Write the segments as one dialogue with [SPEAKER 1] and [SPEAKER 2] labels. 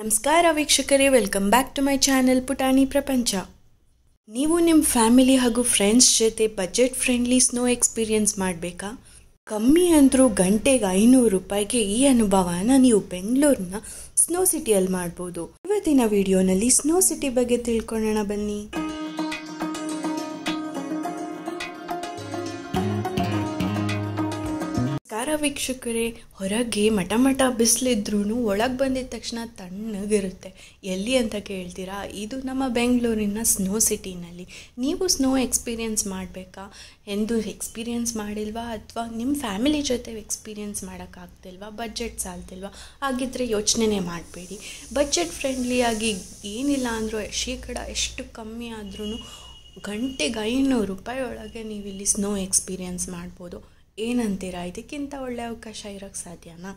[SPEAKER 1] ನಮಸ್ಕಾರ ವೀಕ್ಷಕರೇ welcome back to my channel Putani Prapancha ನೀವು ನಿಮ್ಮ ಫ್ಯಾಮಿಲಿ ಹಾಗೂ ಫ್ರೆಂಡ್ಸ್ ಜೊತೆ ಬಜೆಟ್ ಫ್ರೆಂಡ್ಲಿ ಸ್ನೋ ಎಕ್ಸ್ಪೀರಿಯನ್ಸ್ ಮಾಡಬೇಕಾ ಕಮ್ಮಿ ಅಂದರೂ ಗಂಟೆಗೆ ಐನೂರು ರೂಪಾಯಿಗೆ ಈ ಅನುಭವನ ನೀವು ಬೆಂಗಳೂರಿನ ಸ್ನೋ ಸಿಟಿಯಲ್ಲಿ ಮಾಡ್ಬೋದು ಇವತ್ತಿನ ವಿಡಿಯೋನಲ್ಲಿ ಸ್ನೋ ಸಿಟಿ ಬಗ್ಗೆ ತಿಳ್ಕೊಳ್ಳೋಣ ಬನ್ನಿ ವೀಕ್ಷಕರೇ ಹೊರಗೆ ಮಠ ಮಠ ಬಿಸಿಲಿದ್ರೂ ಒಳಗೆ ಬಂದಿದ ತಕ್ಷಣ ತಣ್ಣಗಿರುತ್ತೆ ಎಲ್ಲಿ ಅಂತ ಕೇಳ್ತೀರಾ ಇದು ನಮ್ಮ ಬೆಂಗಳೂರಿನ ಸ್ನೋ ಸಿಟಿನಲ್ಲಿ ನೀವು ಸ್ನೋ ಎಕ್ಸ್ಪೀರಿಯೆನ್ಸ್ ಮಾಡಬೇಕಾ ಎಂದು ಎಕ್ಸ್ಪೀರಿಯೆನ್ಸ್ ಮಾಡಿಲ್ವಾ ಅಥವಾ ನಿಮ್ಮ ಫ್ಯಾಮಿಲಿ ಜೊತೆ ಎಕ್ಸ್ಪೀರಿಯೆನ್ಸ್ ಮಾಡೋಕ್ಕಾಗ್ತಿಲ್ವಾ ಬಜೆಟ್ ಸಾಲ್ತಿಲ್ವಾ ಹಾಗಿದ್ರೆ ಯೋಚನೆ ಮಾಡಬೇಡಿ ಬಜೆಟ್ ಫ್ರೆಂಡ್ಲಿಯಾಗಿ ಏನಿಲ್ಲ ಅಂದರೂ ಶೇಕಡ ಎಷ್ಟು ಕಮ್ಮಿ ಆದ್ರೂ ಗಂಟೆಗೆ ಐನೂರು ರೂಪಾಯಿ ಒಳಗೆ ನೀವು ಇಲ್ಲಿ ಸ್ನೋ ಎಕ್ಸ್ಪೀರಿಯೆನ್ಸ್ ಮಾಡ್ಬೋದು ಏನಂತೀರಾ ಇದಕ್ಕಿಂತ ಒಳ್ಳೆ ಅವಕಾಶ ಇರೋಕ್ಕೆ ಸಾಧ್ಯನಾ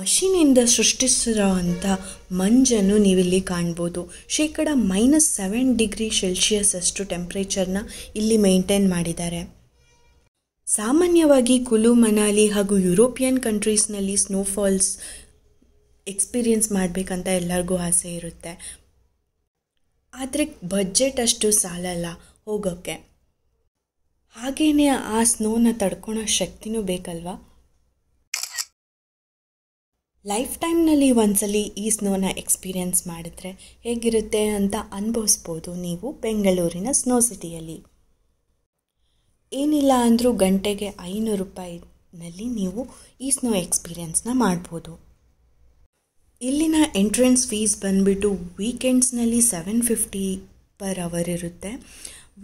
[SPEAKER 1] ಮಷೀನಿಂದ ಸೃಷ್ಟಿಸಿರೋವಂಥ ಮಂಜನ್ನು ನೀವಿಲ್ಲಿ ಕಾಣ್ಬೋದು ಶೇಕಡ ಮೈನಸ್ ಸೆವೆನ್ ಡಿಗ್ರಿ ಸೆಲ್ಸಿಯಸ್ ಅಷ್ಟು ಟೆಂಪ್ರೇಚರ್ನ ಇಲ್ಲಿ ಮೇಂಟೈನ್ ಮಾಡಿದ್ದಾರೆ ಸಾಮಾನ್ಯವಾಗಿ ಕುಲು ಮನಾಲಿ ಹಾಗೂ ಯುರೋಪಿಯನ್ ಕಂಟ್ರೀಸ್ನಲ್ಲಿ ಸ್ನೋಫಾಲ್ಸ್ ಎಕ್ಸ್ಪೀರಿಯನ್ಸ್ ಮಾಡಬೇಕಂತ ಎಲ್ಲರಿಗೂ ಆಸೆ ಇರುತ್ತೆ ಆದರೆ ಬಜೆಟ್ ಅಷ್ಟು ಸಾಲಲ್ಲ ಹೋಗೋಕ್ಕೆ ಹಾಗೆಯೇ ಆ ಸ್ನೋನ ತಡ್ಕೊಳೋ ಶಕ್ತಿನೂ ಬೇಕಲ್ವಾ ಲೈಫ್ ಟೈಮ್ನಲ್ಲಿ ಒಂದ್ಸಲಿ ಈ ಸ್ನೋನ ಎಕ್ಸ್ಪೀರಿಯೆನ್ಸ್ ಮಾಡಿದ್ರೆ ಹೇಗಿರುತ್ತೆ ಅಂತ ಅನ್ಭವಿಸ್ಬೋದು ನೀವು ಬೆಂಗಳೂರಿನ ಸ್ನೋ ಸಿಟಿಯಲ್ಲಿ ಏನಿಲ್ಲ ಅಂದರೂ ಗಂಟೆಗೆ ಐನೂರು ರೂಪಾಯಿನಲ್ಲಿ ನೀವು ಈ ಸ್ನೋ ಎಕ್ಸ್ಪೀರಿಯೆನ್ಸ್ನ ಮಾಡ್ಬೋದು ಇಲ್ಲಿನ ಎಂಟ್ರೆನ್ಸ್ ಫೀಸ್ ಬಂದುಬಿಟ್ಟು ವೀಕೆಂಡ್ಸ್ನಲ್ಲಿ ಸೆವೆನ್ ಫಿಫ್ಟಿ ಪರ್ ಅವರ್ ಇರುತ್ತೆ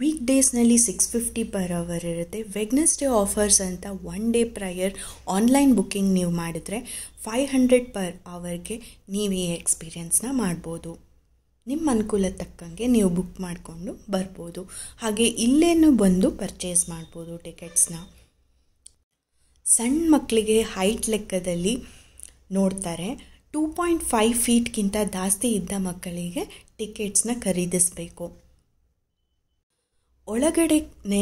[SPEAKER 1] ವೀಕ್ ಡೇಸ್ನಲ್ಲಿ ಸಿಕ್ಸ್ ಫಿಫ್ಟಿ ಪರ್ ಅವರ್ ಇರುತ್ತೆ ಡೇ ಆಫರ್ಸ್ ಅಂತ one day prior online booking ನೀವು ಮಾಡಿದರೆ ಫೈವ್ ಹಂಡ್ರೆಡ್ ಪರ್ ಅವರ್ಗೆ ನೀವು ಈ ಎಕ್ಸ್ಪೀರಿಯೆನ್ಸ್ನ ಮಾಡ್ಬೋದು ನಿಮ್ಮ ಅನುಕೂಲ ತಕ್ಕಂಗೆ ನೀವು ಬುಕ್ ಮಾಡಿಕೊಂಡು ಬರ್ಬೋದು ಹಾಗೆ ಇಲ್ಲೇನೂ ಬಂದು ಪರ್ಚೇಸ್ ಮಾಡ್ಬೋದು ಟಿಕೆಟ್ಸ್ನ ಸಣ್ಣ ಮಕ್ಕಳಿಗೆ ಹೈಟ್ ಲೆಕ್ಕದಲ್ಲಿ ನೋಡ್ತಾರೆ ಟೂ ಪಾಯಿಂಟ್ ಫೈವ್ ಫೀಟ್ಗಿಂತ ಜಾಸ್ತಿ ಇದ್ದ ಮಕ್ಕಳಿಗೆ ಟಿಕೆಟ್ಸ್ನ ಖರೀದಿಸಬೇಕು ಒಳಗಡೆನೇ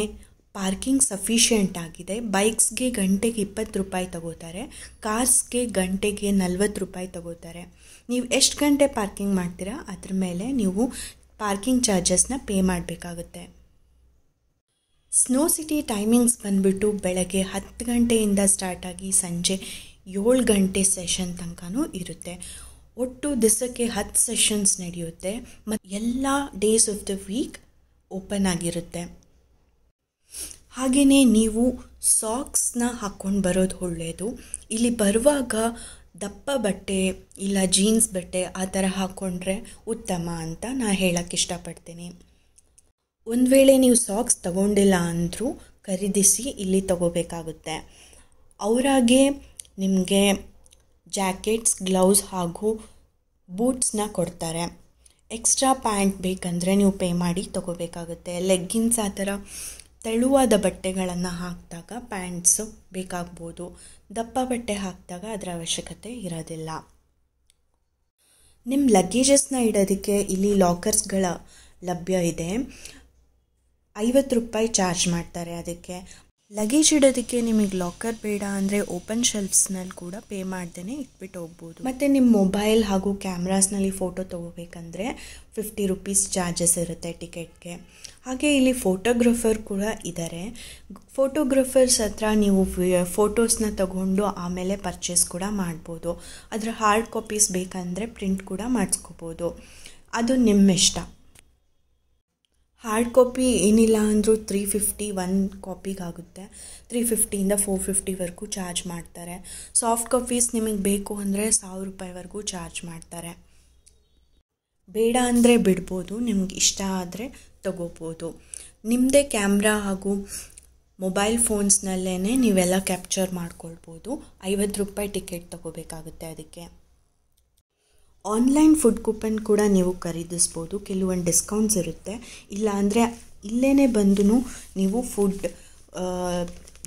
[SPEAKER 1] ಪಾರ್ಕಿಂಗ್ ಸಫಿಷಿಯಂಟ್ ಆಗಿದೆ ಬೈಕ್ಸ್ಗೆ ಗಂಟೆಗೆ ಇಪ್ಪತ್ತು ರೂಪಾಯಿ ತಗೋತಾರೆ ಕಾರ್ಸ್ಗೆ ಗಂಟೆಗೆ ನಲ್ವತ್ತು ರೂಪಾಯಿ ತಗೋತಾರೆ ನೀವು ಎಷ್ಟು ಗಂಟೆ ಪಾರ್ಕಿಂಗ್ ಮಾಡ್ತೀರಾ ಅದ್ರ ಮೇಲೆ ನೀವು ಪಾರ್ಕಿಂಗ್ ಚಾರ್ಜಸ್ನ ಪೇ ಮಾಡಬೇಕಾಗುತ್ತೆ ಸ್ನೋ ಸಿಟಿ ಟೈಮಿಂಗ್ಸ್ ಬಂದುಬಿಟ್ಟು ಬೆಳಗ್ಗೆ ಹತ್ತು ಗಂಟೆಯಿಂದ ಸ್ಟಾರ್ಟ್ ಆಗಿ ಸಂಜೆ ಏಳು ಗಂಟೆ ಸೆಷನ್ ತನಕನೂ ಇರುತ್ತೆ ಒಟ್ಟು ದಿವಸಕ್ಕೆ ಹತ್ತು ಸೆಷನ್ಸ್ ನಡೆಯುತ್ತೆ ಮತ್ತು ಎಲ್ಲ days of the week open ಆಗಿರುತ್ತೆ ಹಾಗೆಯೇ ನೀವು ಸಾಕ್ಸ್ನ ಹಾಕ್ಕೊಂಡು ಬರೋದು ಒಳ್ಳೆಯದು ಇಲ್ಲಿ ಬರುವಾಗ ದಪ್ಪ ಬಟ್ಟೆ ಇಲ್ಲ ಜೀನ್ಸ್ ಬಟ್ಟೆ ಆ ಥರ ಹಾಕ್ಕೊಂಡ್ರೆ ಉತ್ತಮ ಅಂತ ನಾನು ಹೇಳೋಕ್ಕೆ ಇಷ್ಟಪಡ್ತೀನಿ ಒಂದು ವೇಳೆ ನೀವು ಸಾಕ್ಸ್ ತಗೊಂಡಿಲ್ಲ ಅಂದರೂ ಖರೀದಿಸಿ ಇಲ್ಲಿ ತಗೋಬೇಕಾಗುತ್ತೆ ಅವರಾಗೆ ನಿಮಗೆ ಜಾಕೆಟ್ಸ್ ಗ್ಲೌಸ್ ಹಾಗೂ ಬೂಟ್ಸ್ನ ಕೊಡ್ತಾರೆ ಎಕ್ಸ್ಟ್ರಾ ಪ್ಯಾಂಟ್ ಬೇಕಂದರೆ ನೀವು ಪೇ ಮಾಡಿ ತೊಗೋಬೇಕಾಗುತ್ತೆ ಲೆಗ್ಗಿನ್ಸ್ ಆ ಥರ ತೆಳುವಾದ ಬಟ್ಟೆಗಳನ್ನು ಹಾಕಿದಾಗ ಪ್ಯಾಂಟ್ಸು ಬೇಕಾಗ್ಬೋದು ದಪ್ಪ ಬಟ್ಟೆ ಹಾಕಿದಾಗ ಅದರ ಅವಶ್ಯಕತೆ ಇರೋದಿಲ್ಲ ನಿಮ್ಮ ಲಗೇಜಸ್ನ ಇಡೋದಕ್ಕೆ ಇಲ್ಲಿ ಲಾಕರ್ಸ್ಗಳ ಲಭ್ಯ ಇದೆ ಐವತ್ತು ರೂಪಾಯಿ ಚಾರ್ಜ್ ಮಾಡ್ತಾರೆ ಅದಕ್ಕೆ ಲಗೇಜ್ ಇಡೋದಕ್ಕೆ ನಿಮಗೆ ಲಾಕರ್ ಬೇಡ ಅಂದರೆ ಓಪನ್ ಶೆಲ್ಫ್ಸ್ನಲ್ಲಿ ಕೂಡ ಪೇ ಮಾಡ್ದೇ ಇಟ್ಬಿಟ್ಟು ಹೋಗ್ಬೋದು ಮತ್ತು ನಿಮ್ಮ ಮೊಬೈಲ್ ಹಾಗೂ ಕ್ಯಾಮ್ರಾಸ್ನಲ್ಲಿ ಫೋಟೋ ತೊಗೋಬೇಕಂದ್ರೆ ಫಿಫ್ಟಿ ರುಪೀಸ್ ಚಾರ್ಜಸ್ ಇರುತ್ತೆ ಟಿಕೆಟ್ಗೆ ಹಾಗೆ ಇಲ್ಲಿ ಫೋಟೋಗ್ರಫರ್ ಕೂಡ ಇದ್ದಾರೆ ಫೋಟೋಗ್ರಫರ್ಸ್ ಹತ್ರ ನೀವು ಫೋಟೋಸ್ನ ತಗೊಂಡು ಆಮೇಲೆ ಪರ್ಚೇಸ್ ಕೂಡ ಮಾಡ್ಬೋದು ಅದರ ಹಾರ್ಡ್ ಕಾಪೀಸ್ ಬೇಕಂದರೆ ಪ್ರಿಂಟ್ ಕೂಡ ಮಾಡಿಸ್ಕೋಬೋದು ಅದು ನಿಮ್ಮ ಇಷ್ಟ ಹಾರ್ಡ್ ಕಾಪಿ ಏನಿಲ್ಲ ಅಂದರೂ ತ್ರೀ ಫಿಫ್ಟಿ ಒನ್ ಕಾಪಿಗಾಗುತ್ತೆ ತ್ರೀ ಫಿಫ್ಟಿಯಿಂದ ಫೋರ್ ಫಿಫ್ಟಿವರೆಗೂ ಚಾರ್ಜ್ ಮಾಡ್ತಾರೆ ಸಾಫ್ಟ್ ಕಾಪೀಸ್ ನಿಮಗೆ ಬೇಕು ಅಂದರೆ ಸಾವಿರ ರೂಪಾಯಿವರೆಗೂ ಚಾರ್ಜ್ ಮಾಡ್ತಾರೆ ಬೇಡ ಅಂದರೆ ಬಿಡ್ಬೋದು ನಿಮ್ಗೆ ಇಷ್ಟ ಆದರೆ ತಗೋಬೋದು ನಿಮ್ಮದೇ ಕ್ಯಾಮ್ರಾ ಹಾಗೂ ಮೊಬೈಲ್ ಫೋನ್ಸ್ನಲ್ಲೇ ನೀವೆಲ್ಲ ಕ್ಯಾಪ್ಚರ್ ಮಾಡ್ಕೊಳ್ಬೋದು ಐವತ್ತು ರೂಪಾಯಿ ಟಿಕೆಟ್ ತಗೋಬೇಕಾಗುತ್ತೆ ಅದಕ್ಕೆ ಆನ್ಲೈನ್ ಫುಡ್ ಕೂಪನ್ ಕೂಡ ನೀವು ಖರೀದಿಸ್ಬೋದು ಕೆಲವೊಂದು ಡಿಸ್ಕೌಂಟ್ಸ್ ಇರುತ್ತೆ ಇಲ್ಲ ಅಂದರೆ ಇಲ್ಲೇ ಬಂದು ನೀವು ಫುಡ್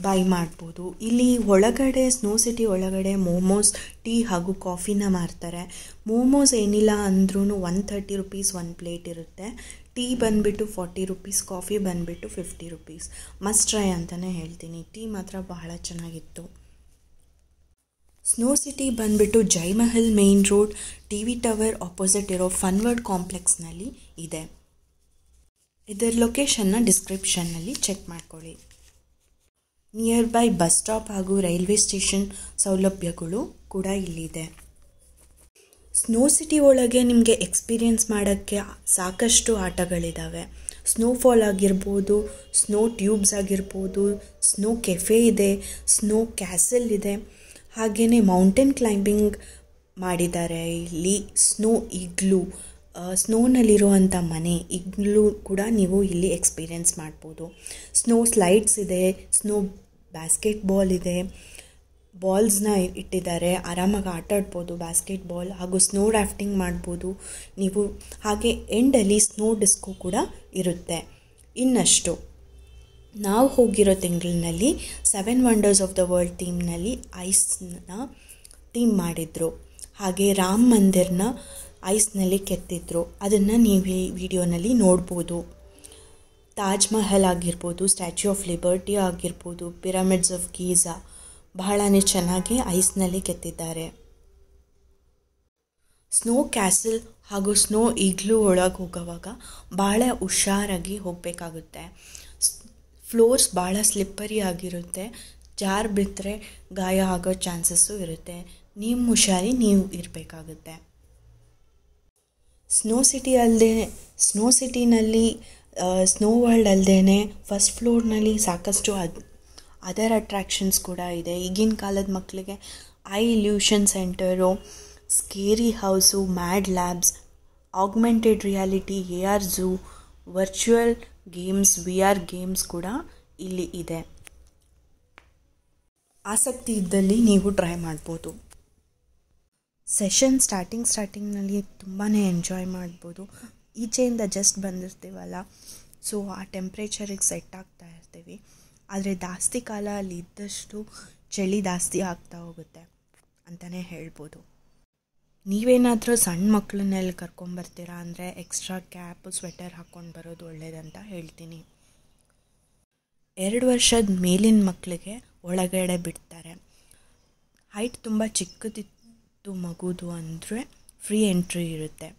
[SPEAKER 1] ಬೈ ಮಾಡ್ಬೋದು ಇಲ್ಲಿ ಒಳಗಡೆ ಸ್ನೋ ಸಿಟಿ ಒಳಗಡೆ ಮೋಮೋಸ್ ಟೀ ಹಾಗೂ ಕಾಫಿನ ಮಾರ್ತಾರೆ ಮೋಮೋಸ್ ಏನಿಲ್ಲ ಅಂದ್ರೂ one thirty rupees one plate ಇರುತ್ತೆ ಟೀ ಬಂದುಬಿಟ್ಟು ಫಾರ್ಟಿ ರುಪೀಸ್ ಕಾಫಿ ಬಂದುಬಿಟ್ಟು ಫಿಫ್ಟಿ ರುಪೀಸ್ ಮಸ್ಟ್ ಟ್ರೈ ಅಂತಲೇ ಹೇಳ್ತೀನಿ ಟೀ ಮಾತ್ರ ಬಹಳ ಚೆನ್ನಾಗಿತ್ತು ಸ್ನೋ ಸಿಟಿ ಬಂದುಬಿಟ್ಟು Jayamahal main road T V tower opposite ಇರೋ ಫನ್ವರ್ಡ್ ಕಾಂಪ್ಲೆಕ್ಸ್ನಲ್ಲಿ ಇದೆ ಇದರ ಲೊಕೇಶನ್ನ ಡಿಸ್ಕ್ರಿಪ್ಷನ್ನಲ್ಲಿ ಚೆಕ್ ಮಾಡ್ಕೊಳ್ಳಿ ನಿಯರ್ ಬೈ ಬಸ್ ಸ್ಟಾಪ್ ಹಾಗೂ ರೈಲ್ವೆ ಸ್ಟೇಷನ್ ಸೌಲಭ್ಯಗಳು ಕೂಡ ಇಲ್ಲಿದೆ ಸ್ನೋ ಸಿಟಿ ಒಳಗೆ ನಿಮಗೆ ಎಕ್ಸ್ಪೀರಿಯನ್ಸ್ ಮಾಡೋಕ್ಕೆ ಸಾಕಷ್ಟು ಆಟಗಳಿದ್ದಾವೆ ಫಾಲ್ ಆಗಿರ್ಬೋದು ಸ್ನೋ ಟ್ಯೂಬ್ಸ್ ಆಗಿರ್ಬೋದು ಸ್ನೋ ಕೆಫೆ ಇದೆ ಸ್ನೋ ಕ್ಯಾಸಲ್ ಇದೆ ಹಾಗೆಯೇ ಮೌಂಟೇನ್ ಕ್ಲೈಂಬಿಂಗ್ ಮಾಡಿದ್ದಾರೆ ಇಲ್ಲಿ ಸ್ನೋ ಇಗ್ಲು ಸ್ನೋನಲ್ಲಿರುವಂಥ ಮನೆ ಇಗ್ಲೂ ಕೂಡ ನೀವು ಇಲ್ಲಿ ಎಕ್ಸ್ಪೀರಿಯೆನ್ಸ್ ಮಾಡ್ಬೋದು ಸ್ನೋ ಸ್ಲೈಡ್ಸ್ ಇದೆ ಸ್ನೋ ಬ್ಯಾಸ್ಕೆಟ್ ಬಾಲ್ ಇದೆ ಬಾಲ್ಸ್ನ ಇಟ್ಟಿದ್ದಾರೆ ಆರಾಮಾಗಿ ಆಟ ಆಡ್ಬೋದು ಬ್ಯಾಸ್ಕೆಟ್ ಬಾಲ್ ಹಾಗೂ ಸ್ನೋ ರಾಫ್ಟಿಂಗ್ ಮಾಡ್ಬೋದು ನೀವು ಹಾಗೆ ಎಂಡಲ್ಲಿ ಸ್ನೋ ಡಿಸ್ಕೋ ಕೂಡ ಇರುತ್ತೆ ಇನ್ನಷ್ಟು ನಾವು ಹೋಗಿರೋ ತಿಂಗಳಿನಲ್ಲಿ seven wonders of the world ಥೀಮ್ನಲ್ಲಿ ಐಸ್ನ ಥೀಮ್ ಮಾಡಿದರು ಹಾಗೆ ರಾಮ ಮಂದಿರನ ಐಸ್ನಲ್ಲಿ ಕೆತ್ತಿದ್ರು ಅದನ್ನು ನೀವು ಈ ವಿಡಿಯೋನಲ್ಲಿ ನೋಡ್ಬೋದು ತಾಜ್ ಮಹಲ್ ಆಗಿರ್ಬೋದು ಸ್ಟ್ಯಾಚ್ಯೂ ಆಫ್ ಲಿಬರ್ಟಿ ಆಗಿರ್ಬೋದು ಪಿರಮಿಡ್ಸ್ ಆಫ್ ಗೀಝಾ ಬಹಳನೇ ಚೆನ್ನಾಗಿ ಐಸ್ನಲ್ಲಿ ಕೆತ್ತಿದ್ದಾರೆ ಸ್ನೋ ಕ್ಯಾಸಲ್ ಹಾಗೂ ಸ್ನೋ ಈಗ್ಲೂ ಒಳಗೆ ಹೋಗೋವಾಗ ಭಾಳ ಹುಷಾರಾಗಿ ಹೋಗಬೇಕಾಗುತ್ತೆ ಫ್ಲೋರ್ಸ್ ಭಾಳ ಸ್ಲಿಪ್ಪರಿ ಆಗಿರುತ್ತೆ ಜಾರ್ ಬಿದ್ದರೆ ಗಾಯ ಆಗೋ ಚಾನ್ಸಸ್ಸು ಇರುತ್ತೆ ನೀವು ಹುಷಾರಿ ನೀವು ಇರಬೇಕಾಗುತ್ತೆ ಸ್ನೋ ಸಿಟಿ ಅಲ್ಲದೆ ಸ್ನೋ ಸಿಟಿನಲ್ಲಿ ಸ್ನೋ ವರ್ಲ್ಡ್ ಅಲ್ಲದೇ ಫಸ್ಟ್ ಫ್ಲೋರ್ನಲ್ಲಿ ಸಾಕಷ್ಟು ಅದು ಅದರ್ ಅಟ್ರ್ಯಾಕ್ಷನ್ಸ್ ಕೂಡ ಇದೆ ಈಗಿನ ಕಾಲದ ಮಕ್ಕಳಿಗೆ eye illusion centre scary house mad labs augmented reality A R zoo virtual games V R games ಕೂಡ ಇಲ್ಲಿ ಇದೆ ಆಸಕ್ತಿ ಇದ್ದಲ್ಲಿ ನೀವು ಟ್ರೈ ಮಾಡ್ಬೋದು ಸೆಷನ್ ಸ್ಟಾರ್ಟಿಂಗ್ ಸ್ಟಾರ್ಟಿಂಗ್ನಲ್ಲಿ ತುಂಬಾ ಎಂಜಾಯ್ ಮಾಡ್ಬೋದು ಈಚೆಯಿಂದ ಜಸ್ಟ್ ಬಂದಿರ್ತೀವಲ್ಲ ಸೊ ಆ ಟೆಂಪ್ರೇಚರಿಗೆ ಸೆಟ್ ಆಗ್ತಾ ಇರ್ತೀವಿ ಆದರೆ ಜಾಸ್ತಿ ಕಾಲ ಅಲ್ಲಿ ಇದ್ದಷ್ಟು ಚಳಿ ಜಾಸ್ತಿ ಆಗ್ತಾ ಹೋಗುತ್ತೆ ಅಂತಲೇ ಹೇಳ್ಬೋದು ನೀವೇನಾದರೂ ಸಣ್ಣ ಮಕ್ಕಳನ್ನೆಲ್ಲಿ ಕರ್ಕೊಂಬರ್ತೀರಾ ಅಂದರೆ ಎಕ್ಸ್ಟ್ರಾ ಕ್ಯಾಪ್ ಸ್ವೆಟರ್ ಹಾಕ್ಕೊಂಡು ಬರೋದು ಒಳ್ಳೇದಂತ ಹೇಳ್ತೀನಿ ಎರಡು ವರ್ಷದ ಮೇಲಿನ ಮಕ್ಕಳಿಗೆ ಒಳಗಡೆ ಬಿಡ್ತಾರೆ ಹೈಟ್ ತುಂಬ ಚಿಕ್ಕದಿತ್ತು ಮಗುದು ಅಂದರೆ ಫ್ರೀ ಎಂಟ್ರಿ ಇರುತ್ತೆ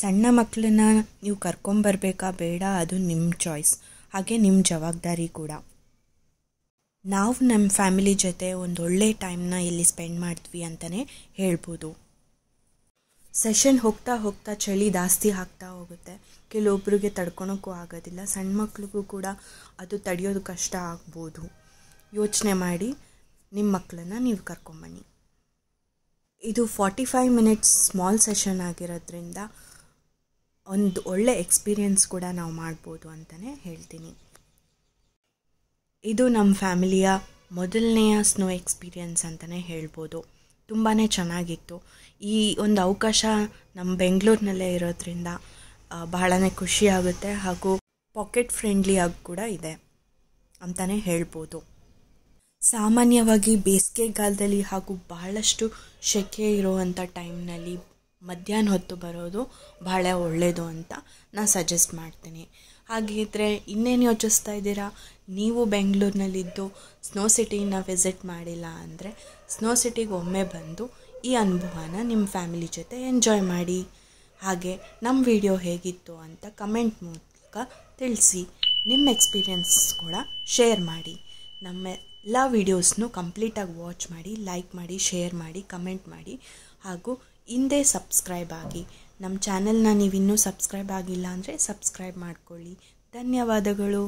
[SPEAKER 1] ಸಣ್ಣ ಮಕ್ಕಳನ್ನ ನೀವು ಕರ್ಕೊಂಬರ್ಬೇಕಾ ಬೇಡ ಅದು ನಿಮ್ಮ ಚಾಯ್ಸ್ ಹಾಗೆ ನಿಮ್ಮ ಜವಾಬ್ದಾರಿ ಕೂಡ ನಾವು ನಮ್ಮ ಫ್ಯಾಮಿಲಿ ಜೊತೆ ಒಂದು ಒಳ್ಳೆ ಟೈಮ್ನ ಇಲ್ಲಿ ಸ್ಪೆಂಡ್ ಮಾಡಿದ್ವಿ ಅಂತಲೇ ಹೇಳ್ಬೋದು ಸೆಷನ್ ಹೋಗ್ತಾ ಹೋಗ್ತಾ ಚಳಿ ಜಾಸ್ತಿ ಆಗ್ತಾ ಹೋಗುತ್ತೆ ಕೆಲವೊಬ್ಬರಿಗೆ ತಡ್ಕೊಳೋಕ್ಕೂ ಆಗೋದಿಲ್ಲ ಸಣ್ಣ ಮಕ್ಳಿಗೂ ಕೂಡ ಅದು ತಡೆಯೋದು ಕಷ್ಟ ಆಗ್ಬೋದು ಯೋಚನೆ ಮಾಡಿ ನಿಮ್ಮ ಮಕ್ಕಳನ್ನ ನೀವು ಕರ್ಕೊಂಬನ್ನಿ ಇದು forty five minutes small session ಆಗಿರೋದ್ರಿಂದ ಒಂದು ಒಳ್ಳೆ ಎಕ್ಸ್ಪೀರಿಯೆನ್ಸ್ ಕೂಡ ನಾವು ಮಾಡ್ಬೋದು ಅಂತಲೇ ಹೇಳ್ತೀನಿ ಇದು ನಮ್ಮ ಫ್ಯಾಮಿಲಿಯ ಮೊದಲನೆಯ ಸ್ನೋ ಎಕ್ಸ್ಪೀರಿಯನ್ಸ್ ಅಂತಲೇ ಹೇಳ್ಬೋದು ತುಂಬಾ ಚೆನ್ನಾಗಿತ್ತು ಈ ಒಂದು ಅವಕಾಶ ನಮ್ಮ ಬೆಂಗಳೂರಿನಲ್ಲೇ ಇರೋದ್ರಿಂದ ಬಹಳನೇ ಖುಷಿ ಆಗುತ್ತೆ ಹಾಗೂ ಪಾಕೆಟ್ ಫ್ರೆಂಡ್ಲಿ ಆಗಿ ಕೂಡ ಇದೆ ಅಂತಲೇ ಹೇಳ್ಬೋದು ಸಾಮಾನ್ಯವಾಗಿ ಬೇಸಿಗೆಗಾಲದಲ್ಲಿ ಹಾಗೂ ಬಹಳಷ್ಟು ಸೆಕೆ ಇರುವಂಥ ಟೈಮ್ನಲ್ಲಿ ಮಧ್ಯಾಹ್ನ ಹೊತ್ತು ಬರೋದು ಬಹಳ ಒಳ್ಳೆಯದು ಅಂತ ನಾನು ಸಜೆಸ್ಟ್ ಮಾಡ್ತೀನಿ ಹಾಗಿದ್ರೆ ಇನ್ನೇನು ಯೋಚಿಸ್ತಾ ಇದ್ದೀರಾ ನೀವು ಬೆಂಗಳೂರಿನಲ್ಲಿದ್ದು ಸ್ನೋ ಸಿಟಿನ ವಿಸಿಟ್ ಮಾಡಿಲ್ಲ ಅಂದರೆ ಸ್ನೋ ಸಿಟಿಗೆ ಒಮ್ಮೆ ಬಂದು ಈ ಅನುಭವನ ನಿಮ್ಮ ಫ್ಯಾಮಿಲಿ ಜೊತೆ ಎಂಜಾಯ್ ಮಾಡಿ ಹಾಗೆ ನಮ್ಮ ವಿಡಿಯೋ ಹೇಗಿತ್ತು ಅಂತ ಕಮೆಂಟ್ ಮೂಲಕ ತಿಳಿಸಿ ನಿಮ್ಮ ಎಕ್ಸ್ಪೀರಿಯನ್ಸ್ ಕೂಡ ಶೇರ್ ಮಾಡಿ ನಮ್ಮ ಎಲ್ಲ ವೀಡಿಯೋಸ್ನು ಕಂಪ್ಲೀಟಾಗಿ ವಾಚ್ ಮಾಡಿ ಲೈಕ್ ಮಾಡಿ ಶೇರ್ ಮಾಡಿ ಕಮೆಂಟ್ ಮಾಡಿ ಹಾಗೂ ಹಿಂದೆ ಸಬ್ಸ್ಕ್ರೈಬ್ ಆಗಿ ನಮ್ಮ ಚಾನೆಲ್ನ ನೀವು ಇನ್ನೂ ಸಬ್ಸ್ಕ್ರೈಬ್ ಆಗಿಲ್ಲ ಅಂದರೆ ಸಬ್ಸ್ಕ್ರೈಬ್ ಮಾಡಿಕೊಳ್ಳಿ ಧನ್ಯವಾದಗಳು